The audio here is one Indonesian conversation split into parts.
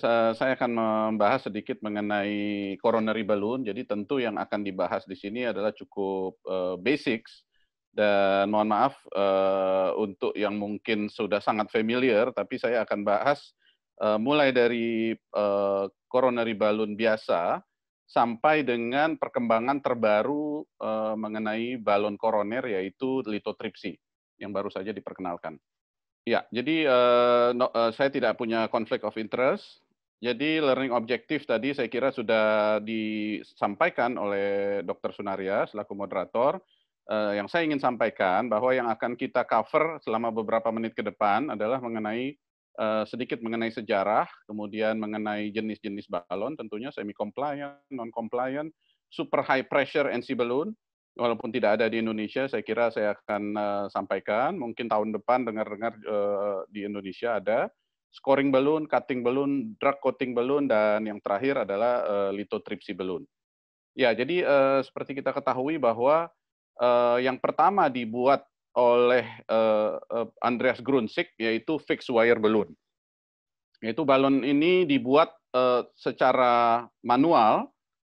saya akan membahas sedikit mengenai coronary balloon. Jadi tentu yang akan dibahas di sini adalah cukup uh, basics dan mohon maaf uh, untuk yang mungkin sudah sangat familiar, tapi saya akan bahas uh, mulai dari uh, coronary balloon biasa sampai dengan perkembangan terbaru uh, mengenai balon koroner yaitu litotripsi yang baru saja diperkenalkan. Ya, jadi uh, no, uh, saya tidak punya conflict of interest. Jadi learning objektif tadi saya kira sudah disampaikan oleh Dr. Sunaria selaku moderator. Uh, yang saya ingin sampaikan bahwa yang akan kita cover selama beberapa menit ke depan adalah mengenai uh, sedikit mengenai sejarah, kemudian mengenai jenis-jenis balon tentunya semi compliant, non compliant, super high pressure NC balloon. Walaupun tidak ada di Indonesia, saya kira saya akan uh, sampaikan. Mungkin tahun depan dengar-dengar di Indonesia ada scoring balloon, cutting balloon, drug coating balloon, dan yang terakhir adalah uh, lithotripsy balloon. Ya, jadi uh, seperti kita ketahui bahwa uh, yang pertama dibuat oleh uh, Andreas Grunsik yaitu fixed wire balloon. Yaitu balon ini dibuat uh, secara manual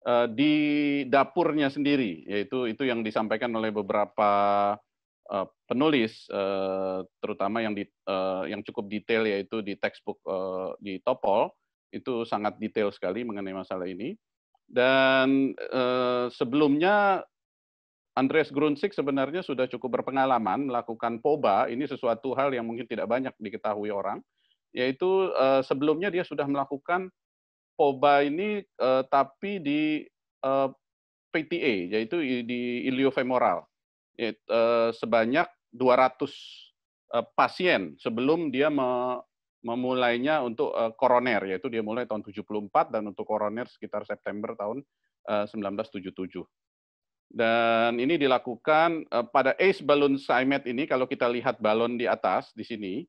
uh, di dapurnya sendiri, yaitu itu yang disampaikan oleh beberapa uh, penulis uh, terutama yang di, uh, yang cukup detail yaitu di textbook uh, di Topol itu sangat detail sekali mengenai masalah ini dan uh, sebelumnya Andreas Grunzig sebenarnya sudah cukup berpengalaman melakukan POBA ini sesuatu hal yang mungkin tidak banyak diketahui orang yaitu sebelumnya dia sudah melakukan POBA ini tapi di PTA yaitu di iliofemoral it, uh, sebanyak 200 uh, eh, pasien sebelum dia me memulainya untuk uh, koroner, yaitu dia mulai tahun 74 dan untuk koroner sekitar September tahun uh, 1977. Dan ini dilakukan uh, pada ACE balloon SIMET ini, kalau kita lihat balon di atas di sini,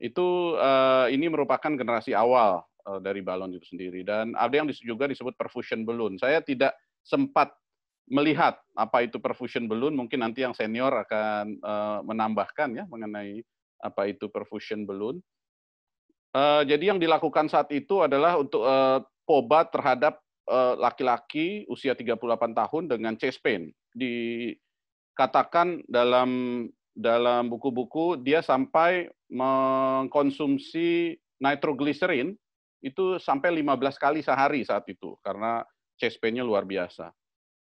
itu uh, ini merupakan generasi awal uh, dari balon itu sendiri. Dan ada yang juga disebut perfusion balloon. Saya tidak sempat melihat apa itu perfusion balloon. Mungkin nanti yang senior akan uh, menambahkan ya mengenai apa itu perfusion balloon. Uh, jadi yang dilakukan saat itu adalah untuk uh, POBA terhadap laki-laki uh, usia 38 tahun dengan chest pain. Dikatakan dalam dalam buku-buku dia sampai mengkonsumsi nitroglycerin itu sampai 15 kali sehari saat itu karena chest pain-nya luar biasa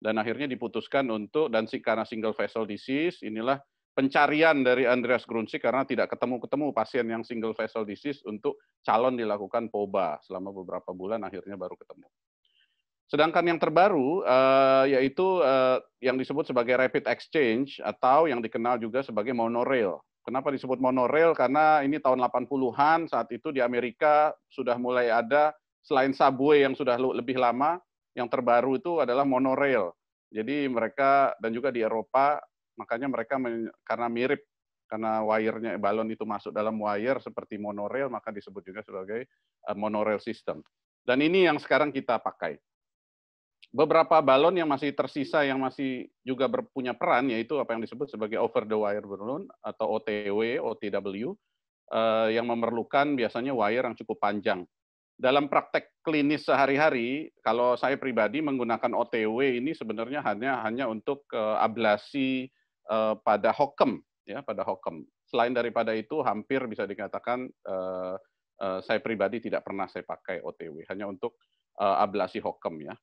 dan akhirnya diputuskan untuk dan karena single vessel disease inilah pencarian dari Andreas Grunsik karena tidak ketemu-ketemu pasien yang single vessel disease untuk calon dilakukan POBA selama beberapa bulan akhirnya baru ketemu. Sedangkan yang terbaru eh, yaitu eh, yang disebut sebagai rapid exchange atau yang dikenal juga sebagai monorail. Kenapa disebut monorail? Karena ini tahun 80-an saat itu di Amerika sudah mulai ada selain subway yang sudah lebih lama, yang terbaru itu adalah monorail. Jadi mereka dan juga di Eropa makanya mereka men, karena mirip karena wirenya balon itu masuk dalam wire seperti monorail maka disebut juga sebagai eh, monorail system. Dan ini yang sekarang kita pakai. Beberapa balon yang masih tersisa yang masih juga berpunya peran yaitu apa yang disebut sebagai over the wire balloon atau OTW, OTW eh, yang memerlukan biasanya wire yang cukup panjang dalam praktek klinis sehari-hari, kalau saya pribadi menggunakan OTW ini sebenarnya hanya hanya untuk uh, ablasi uh, pada hokem, ya pada hokem. Selain daripada itu, hampir bisa dikatakan uh, uh, saya pribadi tidak pernah saya pakai OTW, hanya untuk uh, ablasi hokem ya.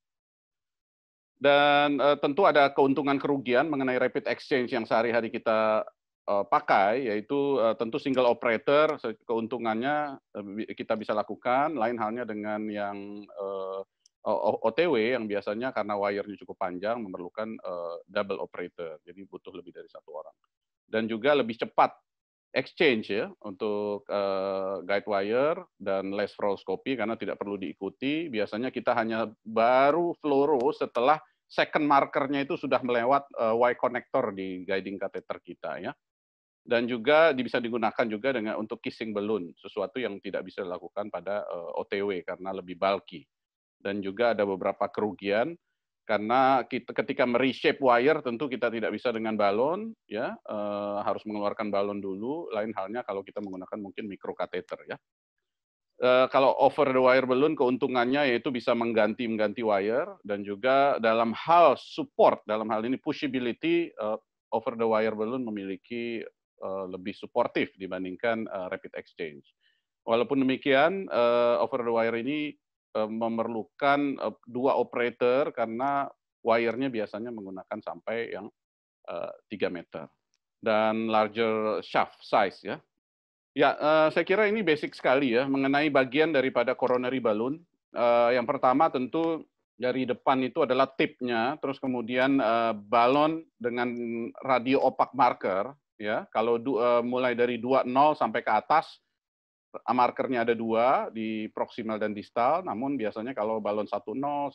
Dan uh, tentu ada keuntungan kerugian mengenai rapid exchange yang sehari-hari kita Eh, pakai yaitu eh, tentu single operator keuntungannya eh, kita bisa lakukan lain halnya dengan yang OTW yang biasanya karena wire-nya cukup panjang memerlukan double operator jadi butuh lebih dari satu orang dan juga lebih cepat exchange ya untuk guide wire dan less fluoroscopy karena tidak perlu diikuti biasanya kita hanya baru fluoro setelah second markernya itu sudah melewat Y connector di guiding catheter kita ya dan juga bisa digunakan juga dengan untuk kissing balloon, sesuatu yang tidak bisa dilakukan pada uh, eh, OTW karena lebih bulky. Dan juga ada beberapa kerugian karena kita, ketika mereshape wire tentu kita tidak bisa dengan balon ya, uh, harus mengeluarkan balon dulu, lain halnya kalau kita menggunakan mungkin mikrokateter ya. Uh, kalau over the wire balloon keuntungannya yaitu bisa mengganti mengganti wire dan juga dalam hal support dalam hal ini pushability uh, over the wire balloon memiliki Eh, lebih suportif dibandingkan uh, rapid exchange. Walaupun demikian, uh, over the wire ini uh, memerlukan uh, dua operator karena wire-nya biasanya menggunakan sampai yang uh, 3 meter dan larger shaft size ya. Ya, uh, saya kira ini basic sekali ya mengenai bagian daripada coronary balloon. Uh, yang pertama tentu dari depan itu adalah tipnya, terus kemudian uh, balon dengan radio opak marker ya kalau du, uh, mulai dari 20 sampai ke atas markernya ada dua di proximal dan distal, namun biasanya kalau balon 10, 125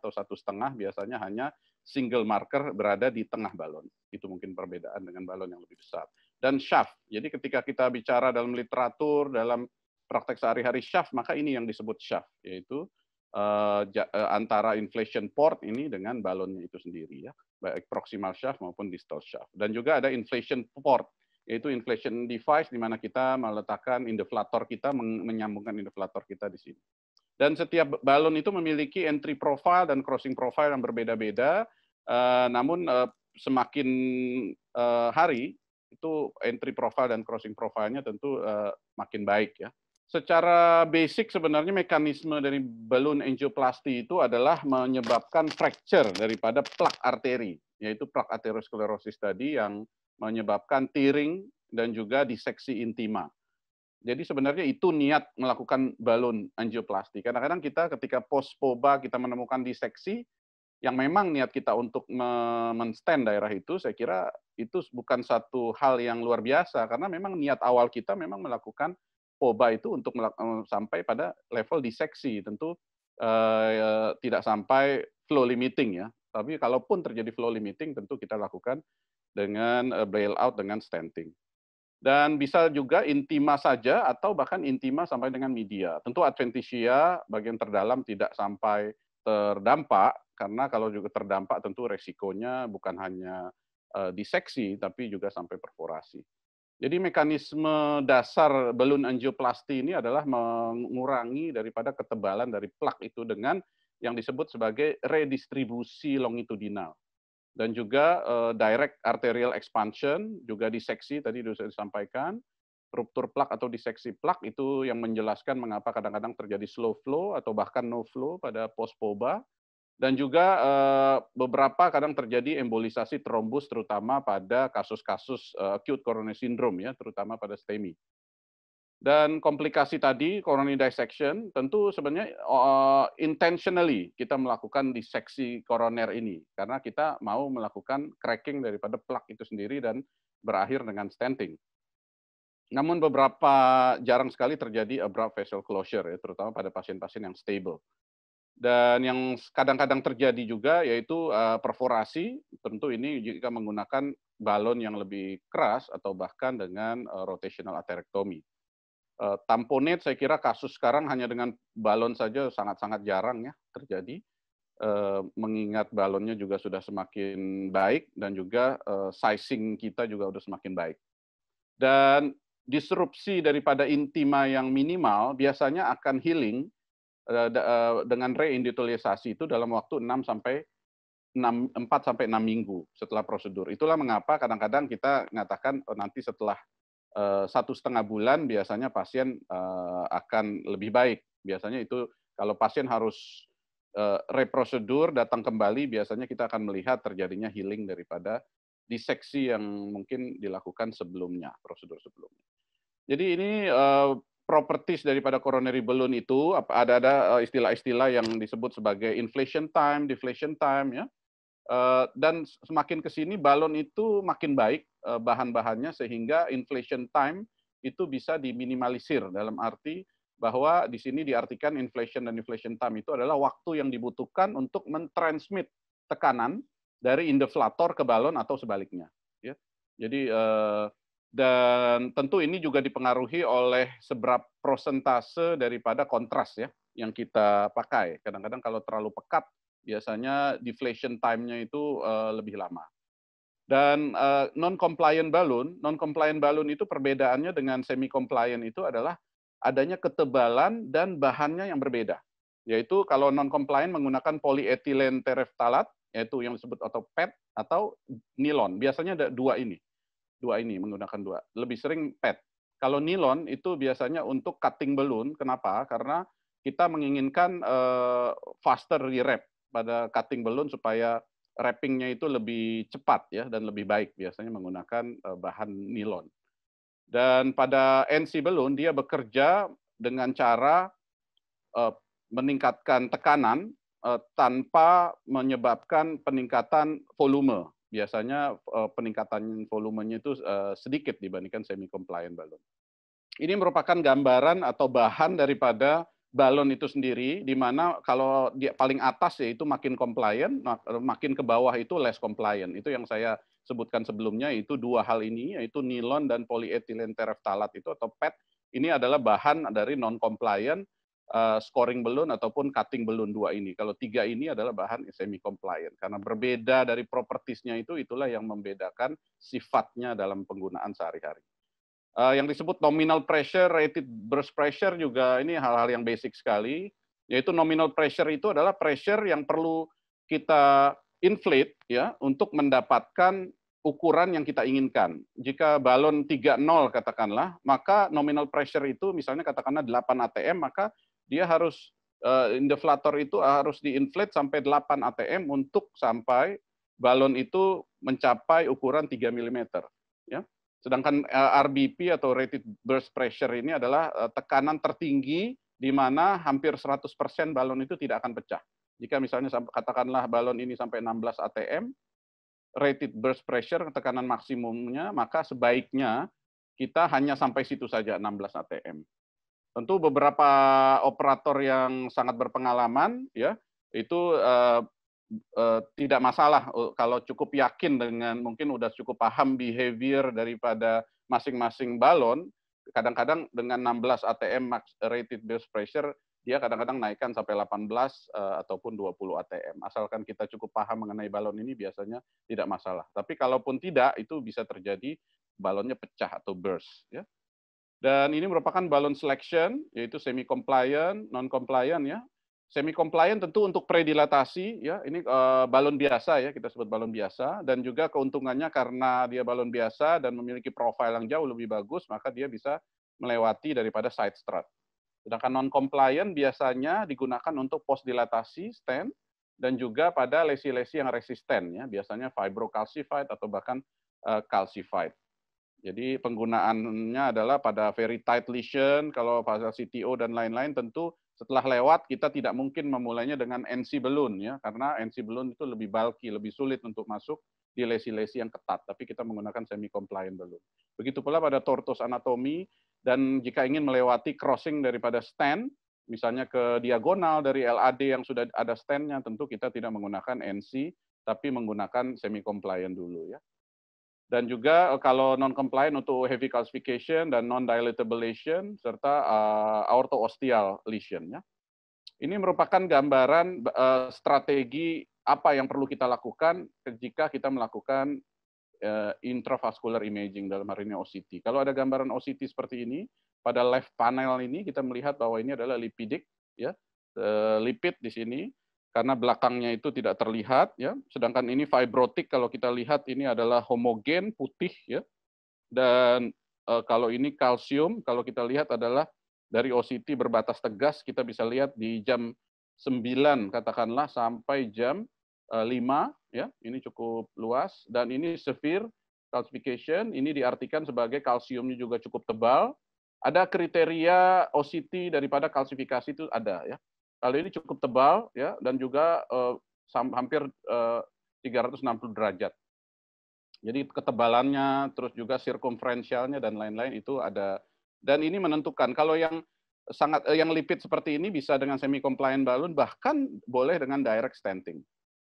atau satu setengah biasanya hanya single marker berada di tengah balon. Itu mungkin perbedaan dengan balon yang lebih besar. Dan shaft. Jadi ketika kita bicara dalam literatur, dalam praktek sehari-hari shaft, maka ini yang disebut shaft, yaitu eh, eh, antara inflation port ini dengan balonnya itu sendiri ya baik proximal shaft maupun distal shaft. Dan juga ada inflation port, yaitu inflation device di mana kita meletakkan indeflator kita, menyambungkan indeflator kita di sini. Dan setiap balon itu memiliki entry profile dan crossing profile yang berbeda-beda. Eh, namun eh, semakin eh, hari itu entry profile dan crossing profile-nya tentu makin baik ya secara basic sebenarnya mekanisme dari balon angioplasti itu adalah menyebabkan fracture daripada plak arteri, yaitu plak aterosklerosis tadi yang menyebabkan tearing dan juga diseksi intima. Jadi sebenarnya itu niat melakukan balon angioplasti. Kadang-kadang kita ketika poba kita menemukan diseksi yang memang niat kita untuk menstand daerah itu, saya kira itu bukan satu hal yang luar biasa karena memang niat awal kita memang melakukan POBA itu untuk eh, sampai pada level diseksi tentu eh, tidak sampai flow limiting ya. Tapi kalaupun terjadi flow limiting tentu kita lakukan dengan eh, bailout dengan stenting. Dan bisa juga intima saja atau bahkan intima sampai dengan media. Tentu adventitia bagian terdalam tidak sampai terdampak karena kalau juga terdampak tentu resikonya bukan hanya eh, diseksi tapi juga sampai perforasi. Jadi mekanisme dasar balon angioplasti ini adalah mengurangi daripada ketebalan dari plak itu dengan yang disebut sebagai redistribusi longitudinal dan juga uh, direct arterial expansion juga diseksi tadi sudah disampaikan ruptur plak atau diseksi plak itu yang menjelaskan mengapa kadang-kadang terjadi slow flow atau bahkan no flow pada post poba dan juga eh, beberapa kadang terjadi embolisasi trombus terutama pada kasus-kasus eh, acute coronary syndrome ya terutama pada STEMI. Dan komplikasi tadi coronary dissection tentu sebenarnya eh, intentionally kita melakukan diseksi koroner ini karena kita mau melakukan cracking daripada plak itu sendiri dan berakhir dengan stenting. Namun beberapa jarang sekali terjadi abrupt facial closure ya terutama pada pasien-pasien yang stable dan yang kadang-kadang terjadi juga yaitu uh, perforasi, tentu ini jika menggunakan balon yang lebih keras atau bahkan dengan uh, rotational aterectomy. Uh, eh, tamponet saya kira kasus sekarang hanya dengan balon saja sangat-sangat jarang ya terjadi, uh, mengingat balonnya juga sudah semakin baik dan juga uh, sizing kita juga sudah semakin baik. Dan disrupsi daripada intima yang minimal biasanya akan healing Eh, eh, dengan reindustrialisasi itu dalam waktu 6 sampai 6, 4 sampai 6 minggu setelah prosedur. Itulah mengapa kadang-kadang kita mengatakan oh, nanti setelah eh, satu setengah bulan biasanya pasien akan lebih baik. Biasanya itu kalau pasien harus reprosedur datang kembali biasanya kita akan melihat terjadinya healing daripada diseksi yang mungkin dilakukan sebelumnya prosedur sebelumnya. Jadi ini properties daripada coronary balloon itu ada ada eh, istilah-istilah yang disebut sebagai inflation time, deflation time ya. Eh, dan semakin ke sini balon itu makin baik eh, bahan-bahannya sehingga inflation time itu bisa diminimalisir dalam arti bahwa di sini diartikan inflation dan deflation time itu adalah waktu yang dibutuhkan untuk mentransmit tekanan dari indeflator ke balon atau sebaliknya ya. Jadi dan tentu ini juga dipengaruhi oleh seberapa prosentase daripada kontras ya yang kita pakai. Kadang-kadang kalau terlalu pekat biasanya deflation time-nya itu uh, lebih lama. Dan uh, eh, non compliant balloon, non compliant balloon itu perbedaannya dengan semi compliant itu adalah adanya ketebalan dan bahannya yang berbeda. Yaitu kalau non compliant menggunakan polyethylene tereftalat yaitu yang disebut atau PET atau nilon. Biasanya ada dua ini dua ini menggunakan dua. Lebih sering PET. Kalau nilon itu biasanya untuk cutting balloon. Kenapa? Karena kita menginginkan uh, faster rewrap pada cutting balloon supaya wrappingnya itu lebih cepat ya dan lebih baik biasanya menggunakan uh, bahan nilon. Dan pada NC balloon dia bekerja dengan cara uh, meningkatkan tekanan uh, tanpa menyebabkan peningkatan volume biasanya uh, peningkatan volumenya itu uh, sedikit dibandingkan semi compliant balon. Ini merupakan gambaran atau bahan daripada balon itu sendiri di mana kalau di paling atas ya itu makin compliant, eh, makin ke bawah itu less compliant. Itu yang saya sebutkan sebelumnya itu dua hal ini yaitu nilon dan polyethylene terephthalate itu atau PET ini adalah bahan dari non compliant Eh, scoring balloon ataupun cutting balloon dua ini. Kalau tiga ini adalah bahan semi compliant karena berbeda dari propertisnya itu itulah yang membedakan sifatnya dalam penggunaan sehari-hari. Uh, yang disebut nominal pressure, rated burst pressure juga ini hal-hal yang basic sekali. Yaitu nominal pressure itu adalah pressure yang perlu kita inflate ya untuk mendapatkan ukuran yang kita inginkan. Jika balon 30 katakanlah, maka nominal pressure itu misalnya katakanlah 8 ATM, maka dia harus uh, eh, deflator itu harus diinflate sampai 8 ATM untuk sampai balon itu mencapai ukuran 3 mm. Ya. Sedangkan uh, eh, RBP atau rated burst pressure ini adalah uh, tekanan tertinggi di mana hampir 100% balon itu tidak akan pecah. Jika misalnya katakanlah balon ini sampai 16 ATM, rated burst pressure tekanan maksimumnya, maka sebaiknya kita hanya sampai situ saja 16 ATM. Tentu beberapa operator yang sangat berpengalaman ya itu uh, uh, tidak masalah eh, kalau cukup yakin dengan mungkin sudah cukup paham behavior daripada masing-masing balon. Kadang-kadang dengan 16 ATM max rated base pressure dia kadang-kadang naikkan sampai 18 uh, ataupun 20 ATM. Asalkan kita cukup paham mengenai balon ini biasanya tidak masalah. Tapi kalaupun tidak itu bisa terjadi balonnya pecah atau burst ya. Dan ini merupakan balon selection, yaitu semi compliant, non compliant ya. Semi compliant tentu untuk predilatasi ya. Ini uh, balon biasa ya, kita sebut balon biasa dan juga keuntungannya karena dia balon biasa dan memiliki profil yang jauh lebih bagus, maka dia bisa melewati daripada side strut. Sedangkan non compliant biasanya digunakan untuk post dilatasi stent dan juga pada lesi-lesi yang resisten ya, biasanya fibrocalcified atau bahkan uh, calcified. Jadi penggunaannya adalah pada very tight lesion, kalau fase CTO dan lain-lain tentu setelah lewat kita tidak mungkin memulainya dengan NC balloon ya, karena NC balloon itu lebih bulky, lebih sulit untuk masuk di lesi-lesi yang ketat, tapi kita menggunakan semi compliant balloon. Begitu pula pada tortoise anatomi dan jika ingin melewati crossing daripada stand, misalnya ke diagonal dari LAD yang sudah ada standnya tentu kita tidak menggunakan NC, tapi menggunakan semi compliant dulu ya dan juga eh, kalau non compliant untuk heavy calcification dan non dilatable lesion serta uh, eh, aorto-osteal lesion ya. Ini merupakan gambaran uh, strategi apa yang perlu kita lakukan jika kita melakukan uh, intravascular imaging dalam hal ini OCT. Kalau ada gambaran OCT seperti ini pada left panel ini kita melihat bahwa ini adalah lipidik ya. Uh, lipid di sini karena belakangnya itu tidak terlihat ya sedangkan ini fibrotik kalau kita lihat ini adalah homogen putih ya dan e, kalau ini kalsium kalau kita lihat adalah dari OCT berbatas tegas kita bisa lihat di jam 9 katakanlah sampai jam e, eh, 5 ya ini cukup luas dan ini severe calcification ini diartikan sebagai kalsiumnya juga cukup tebal ada kriteria OCT daripada kalsifikasi itu ada ya kali ini cukup tebal ya dan juga uh, hampir eh, uh, 360 derajat. Jadi ketebalannya, terus juga sirkumferensialnya dan lain-lain itu ada. Dan ini menentukan kalau yang sangat eh, yang lipid seperti ini bisa dengan semi compliant balon, bahkan boleh dengan direct stenting.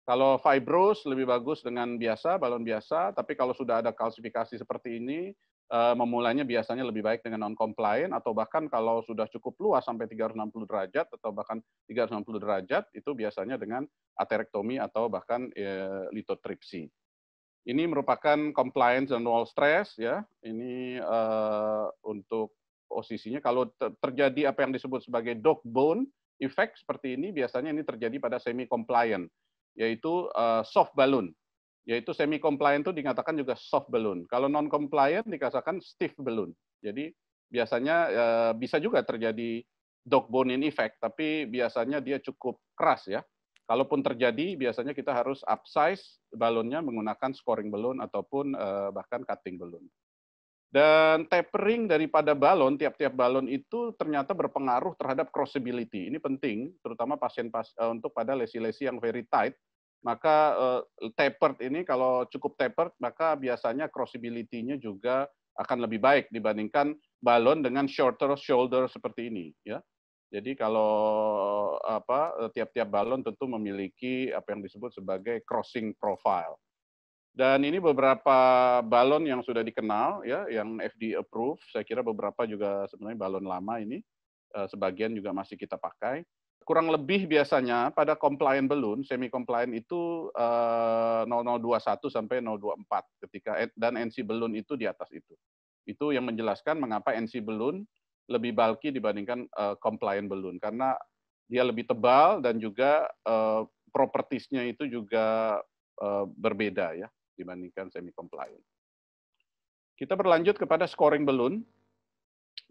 Kalau fibrose lebih bagus dengan biasa balon biasa, tapi kalau sudah ada kalsifikasi seperti ini Eh, memulainya biasanya lebih baik dengan non compliant atau bahkan kalau sudah cukup luas sampai 360 derajat atau bahkan 360 derajat itu biasanya dengan aterektomi atau bahkan e, eh, litotripsi. Ini merupakan compliance dan wall stress ya. Ini e, untuk posisinya kalau terjadi apa yang disebut sebagai dog bone effect seperti ini biasanya ini terjadi pada semi compliant yaitu e, soft balloon yaitu semi compliant itu dikatakan juga soft balloon. Kalau non compliant dikatakan stiff balloon. Jadi biasanya eh, bisa juga terjadi dog bone in effect, tapi biasanya dia cukup keras ya. Kalaupun terjadi, biasanya kita harus upsize balonnya menggunakan scoring balloon ataupun eh, bahkan cutting balloon. Dan tapering daripada balon, tiap-tiap balon itu ternyata berpengaruh terhadap crossability. Ini penting, terutama pasien pas, eh, untuk pada lesi-lesi yang very tight, maka uh, tapered ini kalau cukup tapered maka biasanya crossability-nya juga akan lebih baik dibandingkan balon dengan shorter shoulder seperti ini ya. Jadi kalau apa eh, tiap-tiap balon tentu memiliki apa yang disebut sebagai crossing profile. Dan ini beberapa balon yang sudah dikenal ya yang FDA approve, saya kira beberapa juga sebenarnya balon lama ini eh, sebagian juga masih kita pakai kurang lebih biasanya pada compliant balloon, semi compliant itu uh, eh, 0021 sampai 024 ketika dan NC balloon itu di atas itu. Itu yang menjelaskan mengapa NC balloon lebih bulky dibandingkan uh, compliant balloon karena dia lebih tebal dan juga uh, propertiesnya itu juga berbeda ya dibandingkan semi compliant. Kita berlanjut kepada scoring balloon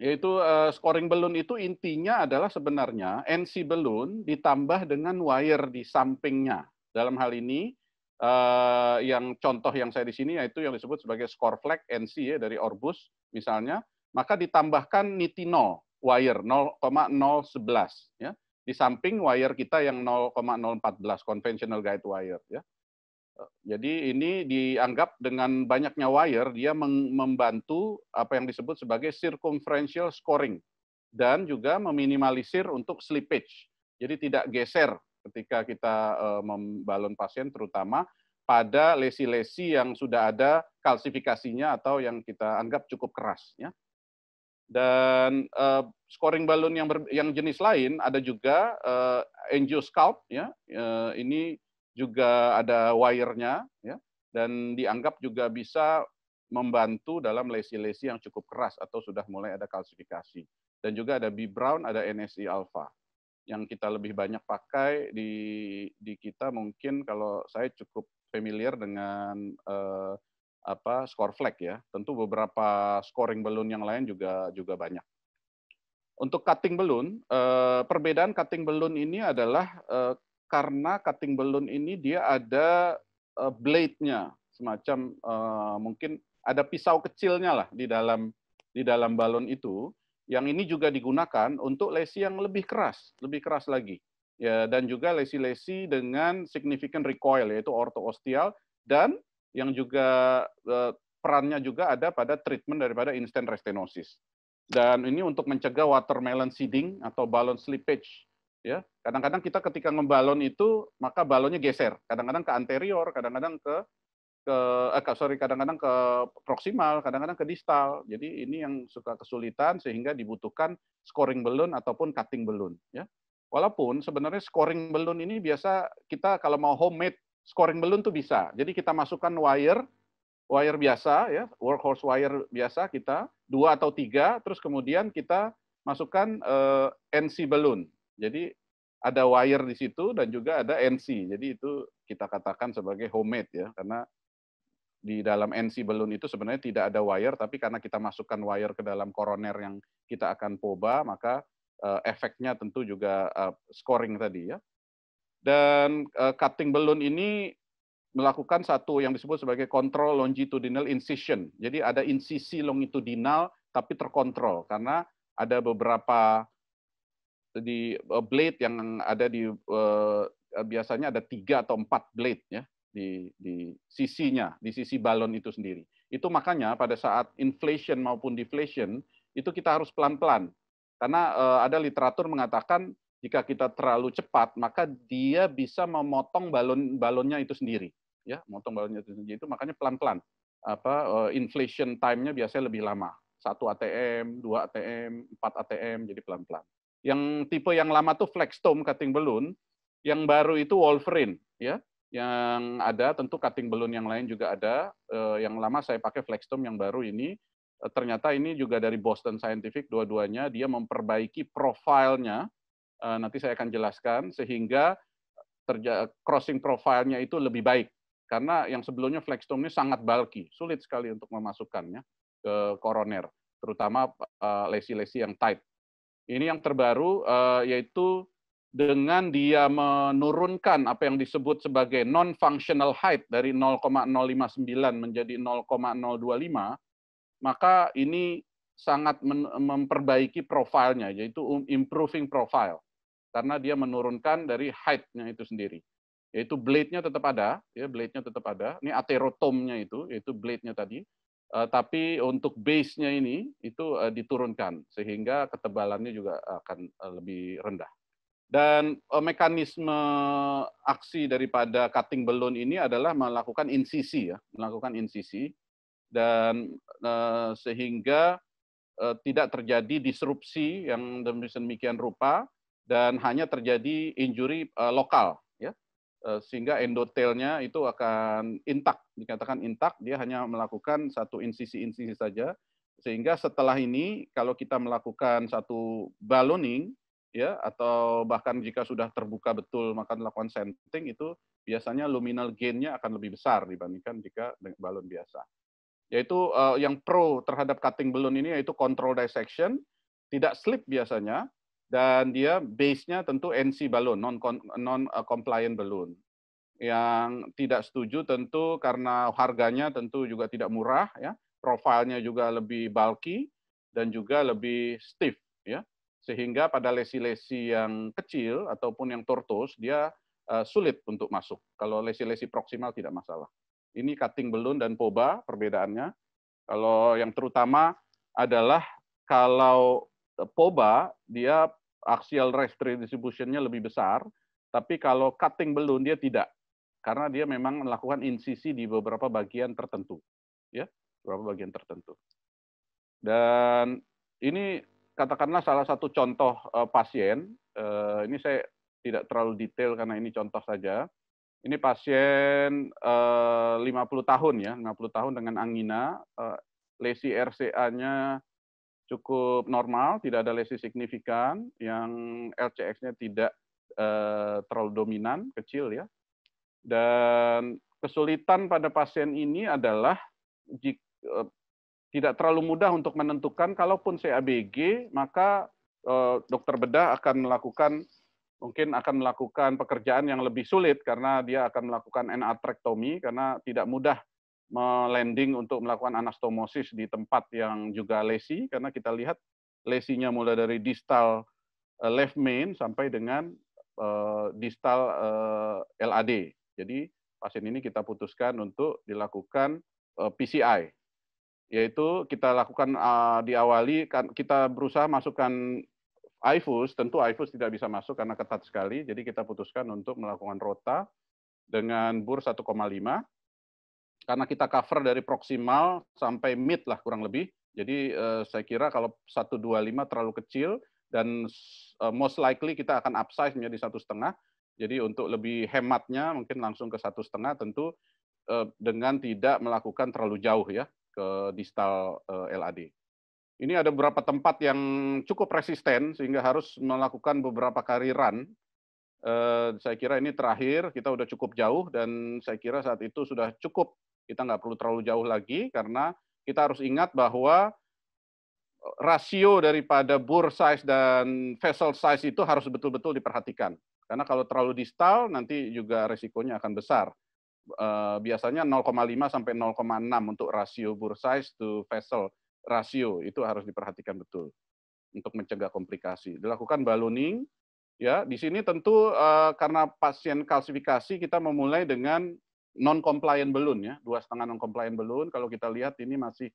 yaitu uh, scoring balloon itu intinya adalah sebenarnya NC balloon ditambah dengan wire di sampingnya. Dalam hal ini uh, yang contoh yang saya di sini yaitu yang disebut sebagai score flag NC ya dari Orbus misalnya, maka ditambahkan niti 0 wire 0,011 ya. Di samping wire kita yang 0,014 conventional guide wire ya. Jadi ini dianggap dengan banyaknya wire dia membantu apa yang disebut sebagai circumferential scoring dan juga meminimalisir untuk slippage. Jadi tidak geser ketika kita eh, membalon pasien terutama pada lesi-lesi yang sudah ada kalsifikasinya atau yang kita anggap cukup keras ya. Dan eh, scoring balon yang yang jenis lain ada juga uh, angioscalp ya. ini juga ada wire-nya ya dan dianggap juga bisa membantu dalam lesi-lesi yang cukup keras atau sudah mulai ada kalsifikasi. Dan juga ada B brown, ada NSI alpha. Yang kita lebih banyak pakai di di kita mungkin kalau saya cukup familiar dengan eh, apa score flag ya. Tentu beberapa scoring balloon yang lain juga juga banyak. Untuk cutting balloon, eh, perbedaan cutting balloon ini adalah eh, karena cutting balloon ini dia ada uh, blade-nya semacam uh, mungkin ada pisau kecilnya lah di dalam di dalam balon itu yang ini juga digunakan untuk lesi yang lebih keras, lebih keras lagi. Ya, dan juga lesi-lesi dengan significant recoil yaitu ortoostial dan yang juga uh, perannya juga ada pada treatment daripada instant restenosis. Dan ini untuk mencegah watermelon seeding atau balon slippage ya kadang-kadang kita ketika ngebalon itu maka balonnya geser kadang-kadang ke anterior kadang-kadang ke ke eh, sorry kadang-kadang ke proksimal kadang-kadang ke distal jadi ini yang suka kesulitan sehingga dibutuhkan scoring balloon ataupun cutting balloon ya walaupun sebenarnya scoring balloon ini biasa kita kalau mau homemade scoring balloon tuh bisa jadi kita masukkan wire wire biasa ya workhorse wire biasa kita dua atau tiga terus kemudian kita masukkan eh, NC balloon jadi ada wire di situ dan juga ada NC. Jadi itu kita katakan sebagai homemade ya, karena di dalam NC balloon itu sebenarnya tidak ada wire, tapi karena kita masukkan wire ke dalam koroner yang kita akan poba, maka eh, efeknya tentu juga eh, scoring tadi ya. Dan eh, cutting balloon ini melakukan satu yang disebut sebagai control longitudinal incision. Jadi ada insisi longitudinal tapi terkontrol karena ada beberapa di uh, blade yang ada di uh, biasanya ada tiga atau empat blade ya di di sisinya di sisi balon itu sendiri itu makanya pada saat inflation maupun deflation itu kita harus pelan-pelan karena uh, ada literatur mengatakan jika kita terlalu cepat maka dia bisa memotong balon balonnya itu sendiri ya motong balonnya itu sendiri itu makanya pelan-pelan apa uh, inflation time-nya biasanya lebih lama satu ATM, dua ATM, empat ATM, jadi pelan-pelan. Yang tipe yang lama tuh Flextome cutting balloon, yang baru itu Wolverine, ya. Yang ada tentu cutting balloon yang lain juga ada. Eh, yang lama saya pakai Flextome, yang baru ini eh, ternyata ini juga dari Boston Scientific dua-duanya dia memperbaiki profilnya. Eh, nanti saya akan jelaskan sehingga crossing profilnya itu lebih baik karena yang sebelumnya flexstone ini sangat bulky, sulit sekali untuk memasukkannya ke koroner, terutama lesi-lesi yang tight ini yang terbaru eh, yaitu dengan dia menurunkan apa yang disebut sebagai non-functional height dari 0,059 menjadi 0,025, maka ini sangat memperbaiki profilnya, yaitu um, improving profile. Karena dia menurunkan dari height-nya itu sendiri. Yaitu blade-nya tetap ada, ya blade-nya tetap ada. Ini nya itu, yaitu blade-nya tadi. Eh, tapi untuk base-nya ini itu eh, diturunkan sehingga ketebalannya juga akan eh, lebih rendah. Dan mekanisme aksi daripada cutting balloon ini adalah melakukan insisi ya, melakukan insisi dan sehingga tidak terjadi disrupsi yang demikian rupa dan hanya terjadi injury lokal Eh, sehingga endotelnya itu akan intak, dikatakan intak, dia hanya melakukan satu insisi-insisi saja. Sehingga setelah ini kalau kita melakukan satu ballooning ya atau bahkan jika sudah terbuka betul maka melakukan senting itu biasanya luminal gain-nya akan lebih besar dibandingkan jika balon biasa. Yaitu uh, yang pro terhadap cutting balloon ini yaitu control dissection, tidak slip biasanya, dan dia base-nya tentu NC balon non non uh, compliant balon Yang tidak setuju tentu karena harganya tentu juga tidak murah ya, profilnya juga lebih bulky dan juga lebih stiff ya. Sehingga pada lesi-lesi yang kecil ataupun yang tortos dia uh, sulit untuk masuk. Kalau lesi-lesi proksimal tidak masalah. Ini cutting balon dan poba perbedaannya. Kalau yang terutama adalah kalau uh, POBA dia axial redistribution-nya lebih besar, tapi kalau cutting balloon dia tidak karena dia memang melakukan insisi di beberapa bagian tertentu. Ya, beberapa bagian tertentu. Dan ini katakanlah salah satu contoh eh, pasien, eh, ini saya tidak terlalu detail karena ini contoh saja. Ini pasien 50 eh, tahun ya, 50 tahun dengan angina, lesi RCA-nya cukup normal, tidak ada lesi signifikan, yang LCX-nya tidak eh, terlalu dominan, kecil ya. Dan kesulitan pada pasien ini adalah jika, eh, tidak terlalu mudah untuk menentukan kalaupun CABG, maka eh, dokter bedah akan melakukan mungkin akan melakukan pekerjaan yang lebih sulit karena dia akan melakukan NA karena tidak mudah melanding untuk melakukan anastomosis di tempat yang juga lesi karena kita lihat lesinya mulai dari distal eh, left main sampai dengan eh, distal eh, LAD. Jadi pasien ini kita putuskan untuk dilakukan PCI yaitu kita lakukan diawali kan kita berusaha masukkan IFUS, tentu IFUS tidak bisa masuk karena ketat sekali, jadi kita putuskan untuk melakukan rota dengan bur 1,5 karena kita cover dari proksimal sampai mid lah kurang lebih. Jadi uh, saya kira kalau 125 terlalu kecil dan uh, most likely kita akan upsize menjadi satu setengah. Jadi untuk lebih hematnya mungkin langsung ke satu setengah tentu uh, dengan tidak melakukan terlalu jauh ya ke distal uh, LAD. Ini ada beberapa tempat yang cukup resisten sehingga harus melakukan beberapa kali run saya kira ini terakhir, kita sudah cukup jauh dan saya kira saat itu sudah cukup kita nggak perlu terlalu jauh lagi karena kita harus ingat bahwa eh, rasio daripada bore size dan vessel size itu harus betul-betul diperhatikan. Karena kalau terlalu distal nanti juga resikonya akan besar. Eh, biasanya 0,5 sampai 0,6 untuk rasio bore size to vessel rasio itu harus diperhatikan betul untuk mencegah komplikasi. Dilakukan ballooning, ya di sini tentu eh, karena pasien kalsifikasi kita memulai dengan non compliant balloon ya dua setengah non compliant balloon kalau kita lihat ini masih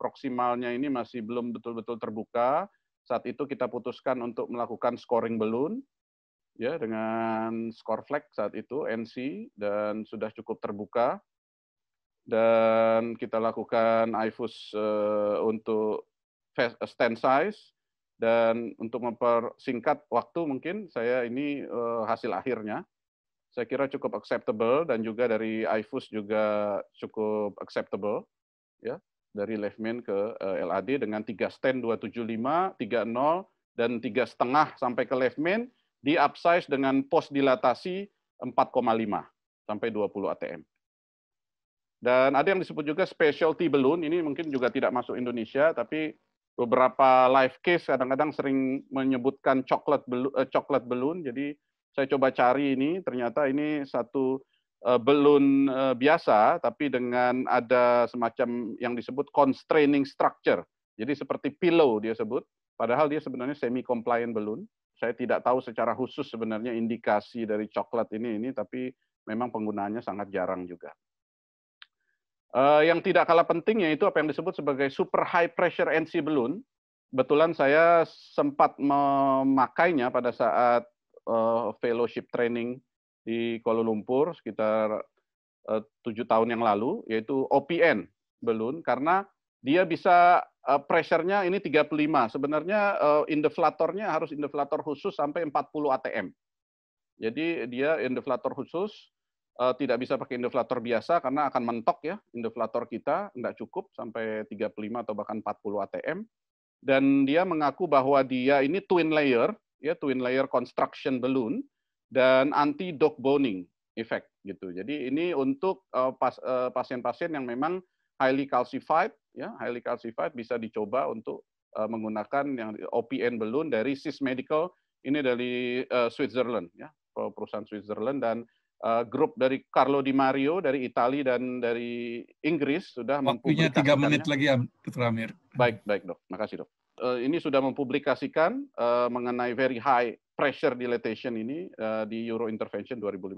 proksimalnya ini masih belum betul-betul terbuka saat itu kita putuskan untuk melakukan scoring balloon ya dengan score flag saat itu NC dan sudah cukup terbuka dan kita lakukan IFUS uh, untuk eh, stand size dan untuk mempersingkat waktu mungkin saya ini eh, hasil akhirnya saya kira cukup acceptable dan juga dari IFUS juga cukup acceptable ya dari Lehman ke eh, LAD dengan 3 stand 275, 30 dan tiga setengah sampai ke Lehman di upsize dengan pos dilatasi 4,5 sampai 20 ATM. Dan ada yang disebut juga specialty balloon, ini mungkin juga tidak masuk Indonesia, tapi beberapa live case kadang-kadang sering menyebutkan chocolate balloon, eh, balloon jadi saya coba cari ini, ternyata ini satu uh, balloon uh, biasa, tapi dengan ada semacam yang disebut constraining structure. Jadi seperti pillow dia sebut, padahal dia sebenarnya semi compliant balloon. Saya tidak tahu secara khusus sebenarnya indikasi dari coklat ini ini, tapi memang penggunaannya sangat jarang juga. Uh, yang tidak kalah penting yaitu apa yang disebut sebagai super high pressure NC balloon. Betulan saya sempat memakainya pada saat uh, fellowship training di Kuala Lumpur sekitar eh, tujuh tahun yang lalu, yaitu OPN belum karena dia bisa uh, pressure-nya ini 35. Sebenarnya uh, indeflatornya harus indeflator khusus sampai 40 ATM. Jadi dia indeflator khusus uh, tidak bisa pakai indeflator biasa karena akan mentok ya indeflator kita tidak cukup sampai 35 atau bahkan 40 ATM. Dan dia mengaku bahwa dia ini twin layer ya twin layer construction balloon dan anti dog boning effect gitu. Jadi ini untuk eh, eh, pasien-pasien uh, yang memang highly calcified ya, highly calcified bisa dicoba untuk uh, menggunakan yang OPN balloon dari SIS Medical ini dari uh, Switzerland ya, perusahaan Switzerland dan uh, grup dari Carlo Di Mario dari Italia dan dari Inggris sudah Waktunya tiga menit lagi, Dr. Amir. Baik, baik dok. Makasih dok uh, ini sudah mempublikasikan uh, mengenai very high pressure dilatation ini uh, di Euro Intervention 2015.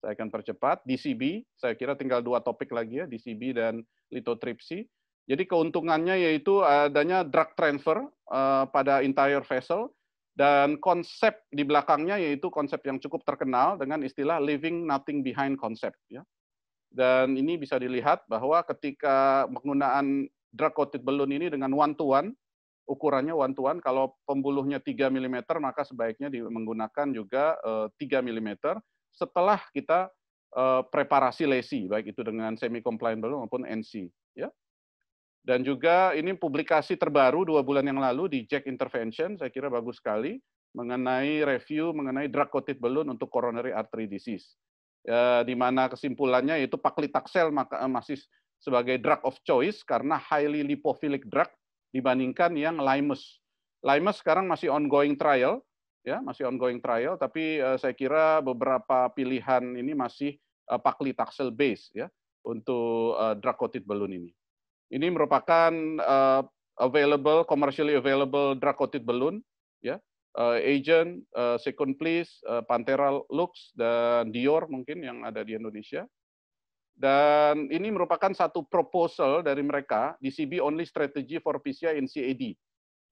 Saya akan percepat. DCB, saya kira tinggal dua topik lagi ya, DCB dan lithotripsy. Jadi keuntungannya yaitu adanya drug transfer uh, pada entire vessel dan konsep di belakangnya yaitu konsep yang cukup terkenal dengan istilah living nothing behind concept ya. Dan ini bisa dilihat bahwa ketika penggunaan drug coated balloon ini dengan one to one ukurannya one to one. Kalau pembuluhnya 3 mm, maka sebaiknya menggunakan juga 3 eh, mm setelah kita eh, preparasi lesi, baik itu dengan semi compliant balloon maupun NC. Ya. Dan juga ini publikasi terbaru dua bulan yang lalu di Jack Intervention, saya kira bagus sekali, mengenai review mengenai drug coated balloon untuk coronary artery disease. E, di mana kesimpulannya yaitu paclitaxel masih sebagai drug of choice karena highly lipophilic drug dibandingkan yang limus. Limus sekarang masih ongoing trial, ya masih ongoing trial, tapi uh, saya kira beberapa pilihan ini masih uh, eh, taxel base ya untuk uh, eh, drug balloon ini. Ini merupakan uh, available commercially available drug coated balloon, ya uh, Agent, uh, Second Please, uh, Pantera Lux dan Dior mungkin yang ada di Indonesia. Dan ini merupakan satu proposal dari mereka, DCB Only Strategy for PCI in CAD,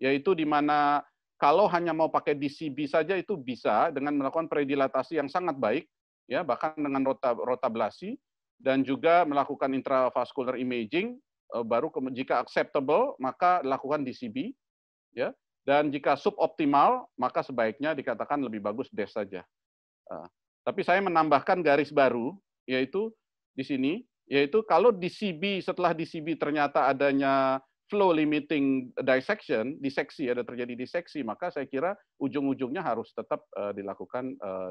yaitu di mana kalau hanya mau pakai DCB saja itu bisa dengan melakukan predilatasi yang sangat baik, ya bahkan dengan rotablasi, dan juga melakukan intravascular imaging, eh, baru jika acceptable maka lakukan DCB, ya dan jika suboptimal maka sebaiknya dikatakan lebih bagus DES saja. Ah, tapi saya menambahkan garis baru, yaitu di sini, yaitu kalau di CB setelah di CB ternyata adanya flow limiting dissection, diseksi ada terjadi diseksi, maka saya kira ujung-ujungnya harus tetap uh, dilakukan uh,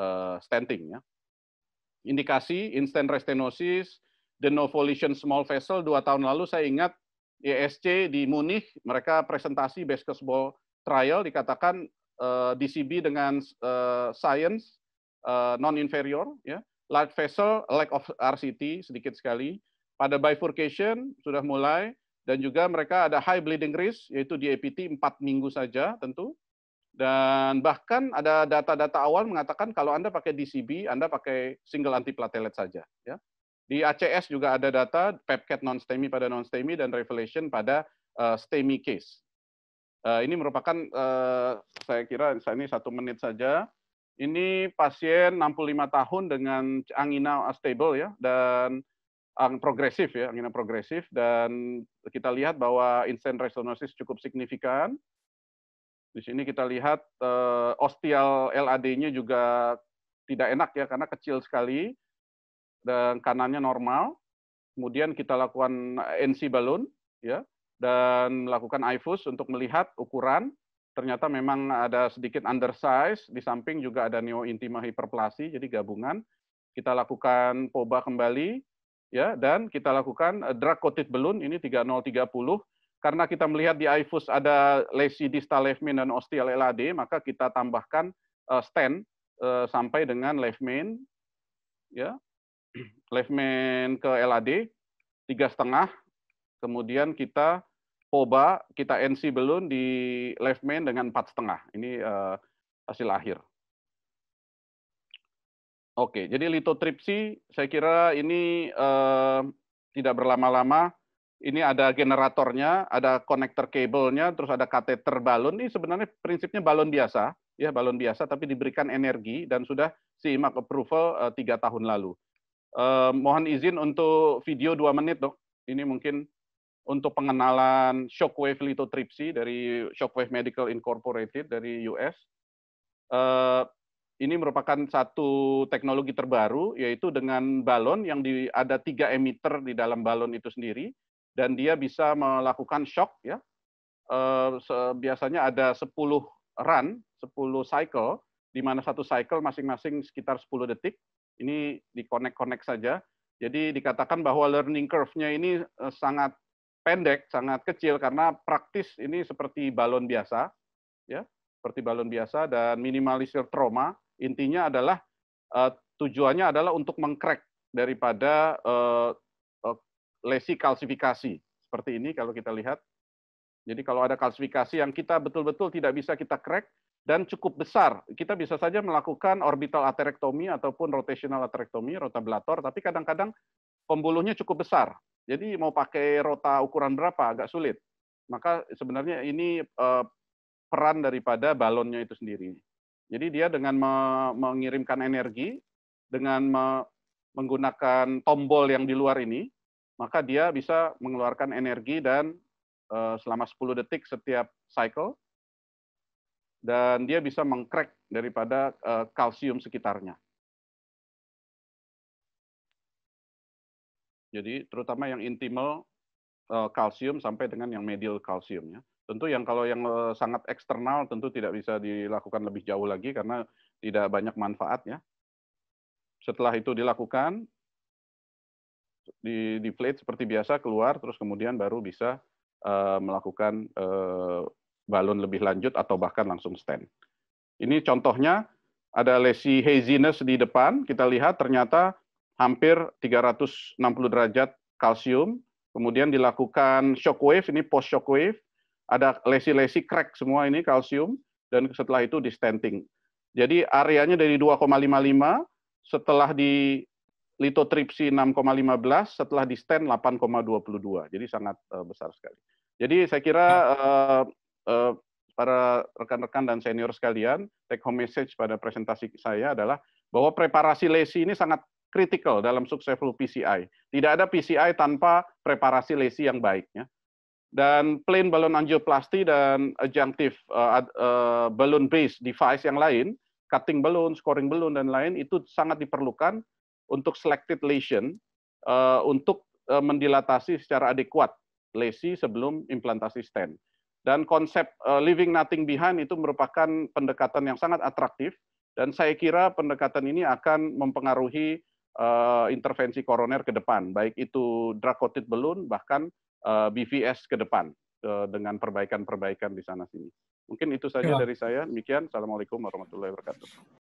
uh, stenting ya. Indikasi instant restenosis, the novo lesion small vessel dua tahun lalu saya ingat ESC di Munich mereka presentasi basketball trial dikatakan uh, DCB dengan uh, science uh, non inferior ya large vessel, lack of RCT sedikit sekali. Pada bifurcation sudah mulai, dan juga mereka ada high bleeding risk, yaitu di APT 4 minggu saja tentu. Dan bahkan ada data-data awal mengatakan kalau Anda pakai DCB, Anda pakai single antiplatelet saja. Ya. Di ACS juga ada data PEPCAT non-STEMI pada non-STEMI dan Revelation pada uh, eh, STEMI case. Uh, ini merupakan, uh, saya kira ini satu menit saja ini pasien 65 tahun dengan angina stable ya dan ang progresif ya, angina progresif dan kita lihat bahwa instant restenosis cukup signifikan. Di sini kita lihat uh, ostial LAD-nya juga tidak enak ya karena kecil sekali dan kanannya normal. Kemudian kita lakukan NC balloon ya dan melakukan IFUS untuk melihat ukuran ternyata memang ada sedikit undersize, di samping juga ada neo intima hiperplasi, jadi gabungan. Kita lakukan POBA kembali, ya, dan kita lakukan eh, drug coated balloon ini 3030 karena kita melihat di IFUS ada lesi distal left main dan ostial LAD, maka kita tambahkan uh, stent uh, sampai dengan left main, ya, left main ke LAD tiga setengah, kemudian kita Poba kita NC belum di left main dengan empat setengah. Ini uh, hasil akhir. Oke, jadi litotripsi saya kira ini uh, tidak berlama-lama. Ini ada generatornya, ada konektor kabelnya, terus ada kateter balon. Ini sebenarnya prinsipnya balon biasa, ya balon biasa, tapi diberikan energi dan sudah SIMAK approval eh, tiga uh, tahun lalu. Uh, mohon izin untuk video dua menit dok. Ini mungkin untuk pengenalan shockwave lithotripsy dari Shockwave Medical Incorporated dari US. Eh, ini merupakan satu teknologi terbaru, yaitu dengan balon yang di, ada tiga emitter di dalam balon itu sendiri, dan dia bisa melakukan shock. Ya, eh, biasanya ada 10 run, 10 cycle, di mana satu cycle masing-masing sekitar 10 detik. Ini di connect-connect saja. Jadi dikatakan bahwa learning curve-nya ini eh, sangat pendek, sangat kecil karena praktis ini seperti balon biasa, ya, seperti balon biasa dan minimalisir trauma. Intinya adalah uh, tujuannya adalah untuk mengkrek daripada uh, uh, lesi kalsifikasi seperti ini kalau kita lihat. Jadi kalau ada kalsifikasi yang kita betul-betul tidak bisa kita crack dan cukup besar, kita bisa saja melakukan orbital atherectomy ataupun rotational atherectomy, rotablator, tapi kadang-kadang pembuluhnya cukup besar. Jadi mau pakai rota ukuran berapa agak sulit. Maka sebenarnya ini eh, peran daripada balonnya itu sendiri. Jadi dia dengan mengirimkan energi, dengan menggunakan tombol yang di luar ini, maka dia bisa mengeluarkan energi dan eh, selama 10 detik setiap cycle, dan dia bisa mengkrek daripada eh, kalsium sekitarnya. Jadi terutama yang intimal eh, kalsium sampai dengan yang medial kalsium ya. Tentu yang kalau yang eh, sangat eksternal tentu tidak bisa dilakukan lebih jauh lagi karena tidak banyak manfaat ya. Setelah itu dilakukan di deflate seperti biasa keluar terus kemudian baru bisa uh, melakukan uh, balon lebih lanjut atau bahkan langsung stand. Ini contohnya ada lesi haziness di depan, kita lihat ternyata hampir 360 derajat kalsium, kemudian dilakukan shockwave, ini post shockwave, ada lesi-lesi crack semua ini kalsium, dan setelah itu di Jadi areanya dari 2,55, setelah di litotripsi 6,15, setelah di stent 8,22. Jadi sangat eh, besar sekali. Jadi saya kira eh, eh, para rekan-rekan dan senior sekalian, take home message pada presentasi saya adalah bahwa preparasi lesi ini sangat Kritikal dalam successful PCI. Tidak ada PCI tanpa preparasi lesi yang baik. Ya. Dan plain balloon angioplasty dan adjunctive uh, eh, uh, eh, balloon-based device yang lain, cutting balloon, scoring balloon, dan lain, itu sangat diperlukan untuk selected lesion, uh, untuk uh, mendilatasi secara adekuat lesi sebelum implantasi stent. Dan konsep uh, living nothing behind itu merupakan pendekatan yang sangat atraktif, dan saya kira pendekatan ini akan mempengaruhi uh, intervensi koroner ke depan, baik itu coated balloon bahkan uh, eh, BVS ke depan uh, dengan perbaikan-perbaikan di sana sini. Mungkin itu saja ya. dari saya. Demikian. Assalamualaikum warahmatullahi wabarakatuh.